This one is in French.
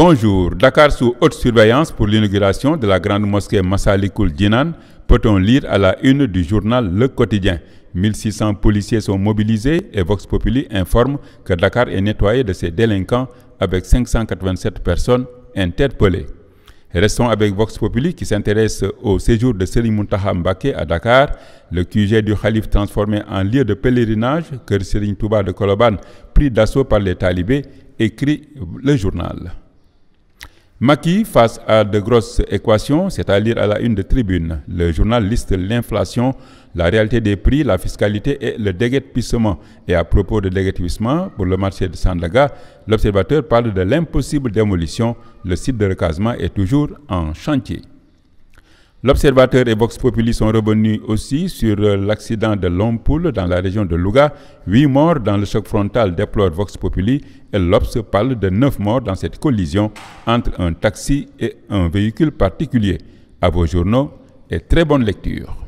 Bonjour, Dakar sous haute surveillance pour l'inauguration de la grande mosquée Massalikul Djinan, peut-on lire à la une du journal Le Quotidien. 1600 policiers sont mobilisés et Vox Populi informe que Dakar est nettoyé de ses délinquants avec 587 personnes interpellées. Restons avec Vox Populi qui s'intéresse au séjour de Seri Muntaham Mbake à Dakar, le QG du Khalif transformé en lieu de pèlerinage que Serigne Touba de Koloban, pris d'assaut par les talibés, écrit le journal. Maki, face à de grosses équations, c'est-à-dire à la une de tribune. Le journal liste l'inflation, la réalité des prix, la fiscalité et le puissement. Et à propos de puissement pour le marché de Sandaga, l'observateur parle de l'impossible démolition. Le site de recasement est toujours en chantier. L'Observateur et Vox Populi sont revenus aussi sur euh, l'accident de l'Ompoul dans la région de Luga. Huit morts dans le choc frontal déplore Vox Populi et l'Obs parle de neuf morts dans cette collision entre un taxi et un véhicule particulier. À vos journaux et très bonne lecture.